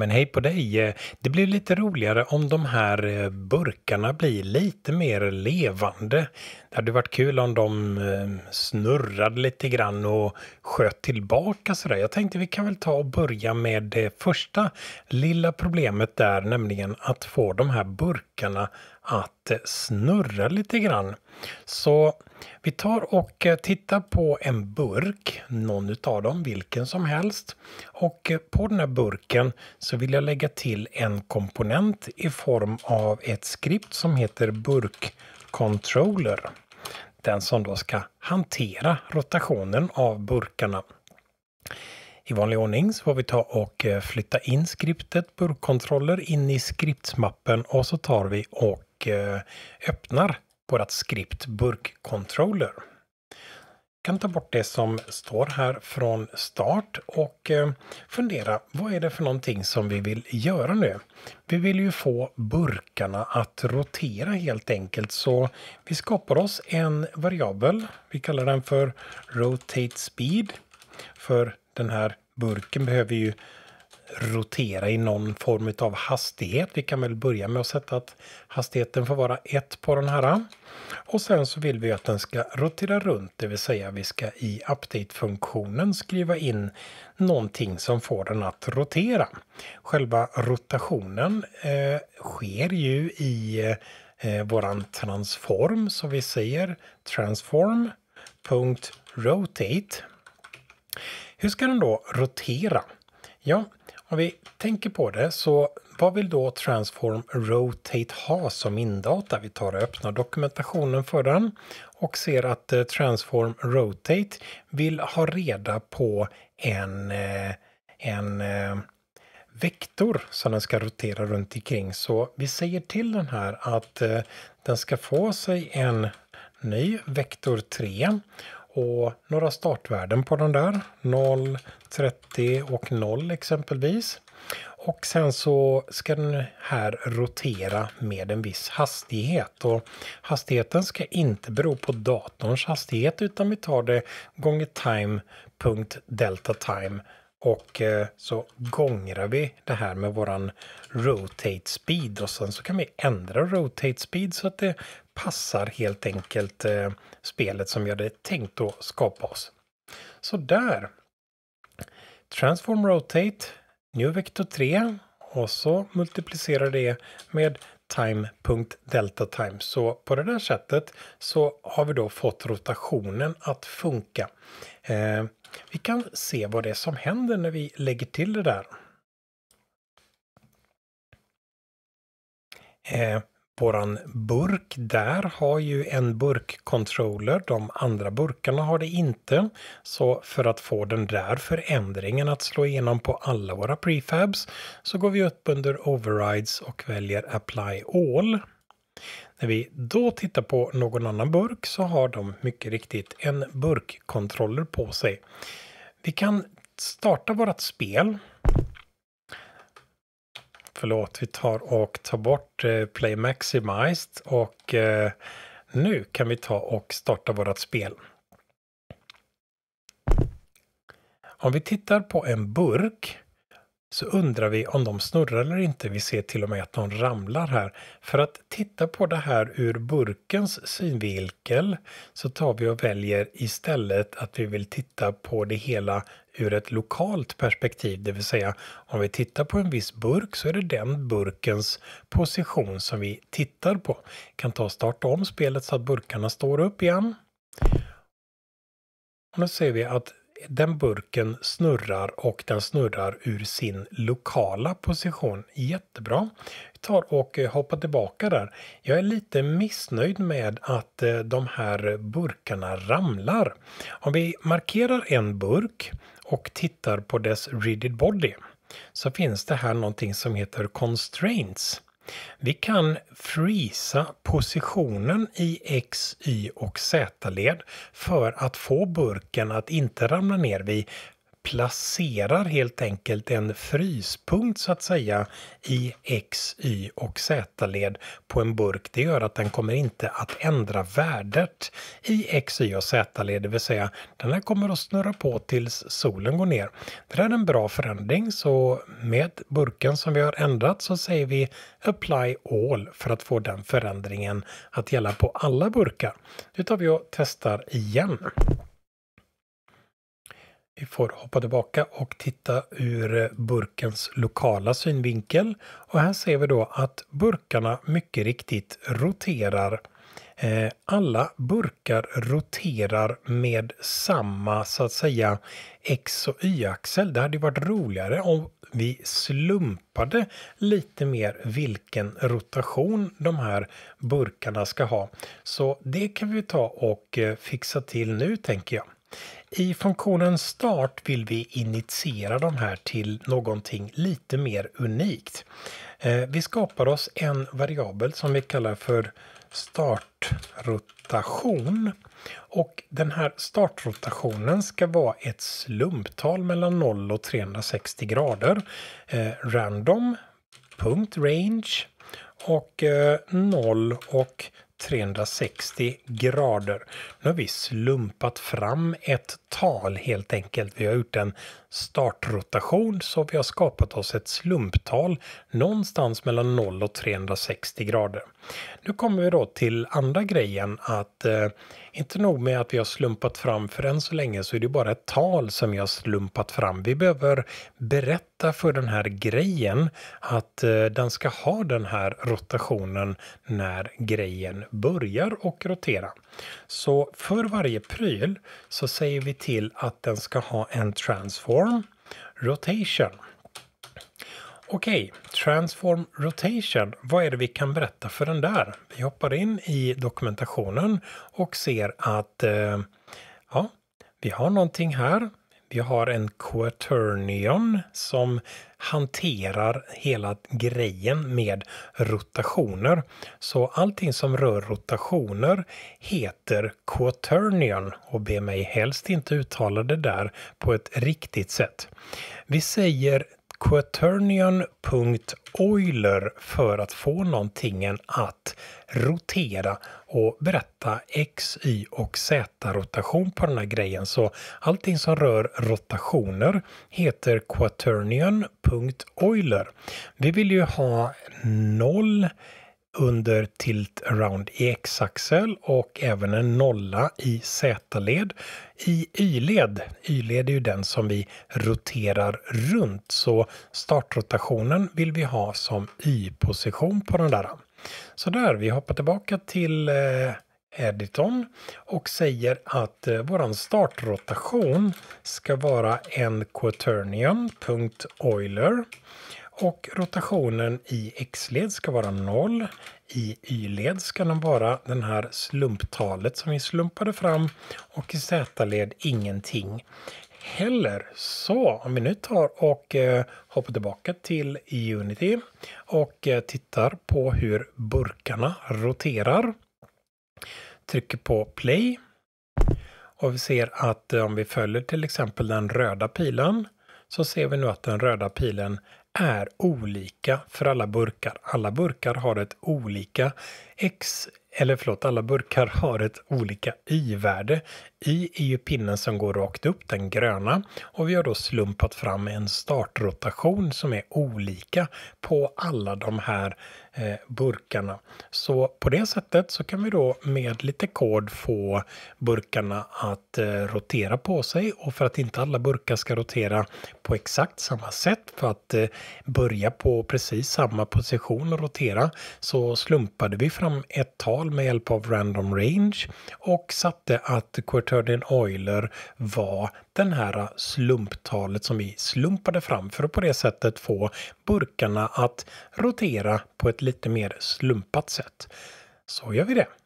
men hej på dig. Eh, det blir lite roligare om de här eh, burkarna blir lite mer levande. Det hade varit kul om de eh, snurrade lite grann och sköt tillbaka sådär. Jag tänkte vi kan väl ta och börja med det första lilla problemet där, nämligen att få de här burkarna att eh, snurra lite grann. Så vi tar och eh, tittar på en burk, någon utav dem, vilken som helst. Och eh, på den här burken så vill jag lägga till en komponent i form av ett skript som heter burkcontroller. Den som då ska hantera rotationen av burkarna. I vanlig ordning så får vi ta och flytta in skriptet burkkontroller in i skriptsmappen och så tar vi och och eh, öppnar vårt skript burkcontroller. Jag kan ta bort det som står här från start och eh, fundera vad är det för någonting som vi vill göra nu? Vi vill ju få burkarna att rotera helt enkelt så vi skapar oss en variabel. Vi kallar den för rotate speed för den här burken behöver ju rotera i någon form av hastighet. Vi kan väl börja med att sätta att hastigheten får vara 1 på den här. Och sen så vill vi att den ska rotera runt, det vill säga vi ska i update-funktionen skriva in någonting som får den att rotera. Själva rotationen eh, sker ju i eh, våran transform, så vi säger transform.rotate. Hur ska den då rotera? Ja, om vi tänker på det så vad vill då Transform Rotate ha som indata? Vi tar och öppnar dokumentationen för den och ser att eh, Transform Rotate vill ha reda på en, eh, en eh, vektor som den ska rotera runt omkring. Så vi säger till den här att den ska få sig en ny vektor 3 och några startvärden på den där, 0, 30 och 0 exempelvis. Och sen så ska den här rotera med en viss hastighet. Och hastigheten ska inte bero på datorns hastighet utan vi tar det gånger time punkt delta time. Och eh, så gångrar vi det här med våran rotate speed och sen så kan vi ändra rotate speed så att det passar helt enkelt eh, spelet som vi hade tänkt att skapa oss. Så där. Transform Rotate, New Vector 3 och så multiplicera det med time.deltatime. Så på det där sättet så har vi då fått rotationen att funka. Eh, vi kan se vad det är som händer när vi lägger till det där. Eh, våran burk där har ju en burkcontroller. De andra burkarna har det inte. Så för att få den där förändringen att slå igenom på alla våra prefabs så går vi upp under Overrides och väljer Apply All. När vi då tittar på någon annan burk så har de mycket riktigt en burkkontroller på sig. Vi kan starta vårt spel förlåt, vi tar och tar bort eh, Play Maximized och eh, nu kan vi ta och starta vårt spel. Om vi tittar på en burk så undrar vi om de snurrar eller inte. Vi ser till och med att de ramlar här. För att titta på det här ur burkens synvinkel så tar vi och väljer istället att vi vill titta på det hela ur ett lokalt perspektiv, det vill säga om vi tittar på en viss burk så är det den burkens position som vi tittar på. Vi kan ta och starta om spelet så att burkarna står upp igen. Och nu ser vi att den burken snurrar och den snurrar ur sin lokala position. Jättebra. Vi tar och eh, hoppar tillbaka där. Jag är lite missnöjd med att eh, de här burkarna ramlar. Om vi markerar en burk och tittar på dess rigid body så finns det här någonting som heter constraints. Vi kan freeza positionen i X, Y och Z-led för att få burken att inte ramla ner vid placerar helt enkelt en fryspunkt så att säga i X, Y och Z-led på en burk. Det gör att den kommer inte att ändra värdet i X, Y och Z-led, det vill säga den här kommer att snurra på tills solen går ner. Det där är en bra förändring så med burken som vi har ändrat så säger vi apply all för att få den förändringen att gälla på alla burkar. Nu tar vi och testar igen. Vi får hoppa tillbaka och titta ur burkens lokala synvinkel. Och här ser vi då att burkarna mycket riktigt roterar. Eh, alla burkar roterar med samma så att säga X och Y-axel. Det hade varit roligare om vi slumpade lite mer vilken rotation de här burkarna ska ha. Så det kan vi ta och eh, fixa till nu tänker jag. I funktionen start vill vi initiera de här till någonting lite mer unikt. Eh, vi skapar oss en variabel som vi kallar för startrotation. Och den här startrotationen ska vara ett slumptal mellan 0 och 360 grader. Eh, random, och eh, 0 och 360 grader. Nu har vi slumpat fram ett tal helt enkelt. Vi har gjort en startrotation så vi har skapat oss ett slumptal någonstans mellan 0 och 360 grader. Nu kommer vi då till andra grejen att eh, inte nog med att vi har slumpat fram för än så länge så är det bara ett tal som vi har slumpat fram. Vi behöver berätta för den här grejen att eh, den ska ha den här rotationen när grejen börjar och rotera. Så för varje pryl så säger vi till att den ska ha en transform rotation. Okej, Transform Rotation, vad är det vi kan berätta för den där? Vi hoppar in i dokumentationen och ser att eh, ja, vi har någonting här. Vi har en quaternion som hanterar hela grejen med rotationer. Så allting som rör rotationer heter quaternion och be mig helst inte uttala det där på ett riktigt sätt. Vi säger Quaternion.oiler för att få någonting att rotera och berätta x, y och z-rotation på den här grejen. Så allting som rör rotationer heter quaternion.oiler. Vi vill ju ha noll under tilt around i x-axel och även en nolla i z-led. I y-led, y-led är ju den som vi roterar runt, så startrotationen vill vi ha som y-position på den där. Så där, vi hoppar tillbaka till eh, editorn och säger att eh, våran startrotation ska vara en quaternion.euler och rotationen i x-led ska vara 0. I y-led ska den vara den här slumptalet som vi slumpade fram och i z-led ingenting heller. Så om vi nu tar och eh, hoppar tillbaka till Unity och eh, tittar på hur burkarna roterar. Trycker på play och vi ser att eh, om vi följer till exempel den röda pilen så ser vi nu att den röda pilen är olika för alla burkar. Alla burkar har ett olika X, eller förlåt, alla burkar har ett olika Y-värde i är ju pinnen som går rakt upp, den gröna, och vi har då slumpat fram en startrotation som är olika på alla de här eh, burkarna. Så på det sättet så kan vi då med lite kod få burkarna att eh, rotera på sig och för att inte alla burkar ska rotera på exakt samma sätt för att eh, börja på precis samma position och rotera så slumpade vi fram ett tal med hjälp av random range och satte att Turden Euler var den här slumptalet som vi slumpade fram för att på det sättet få burkarna att rotera på ett lite mer slumpat sätt. Så gör vi det.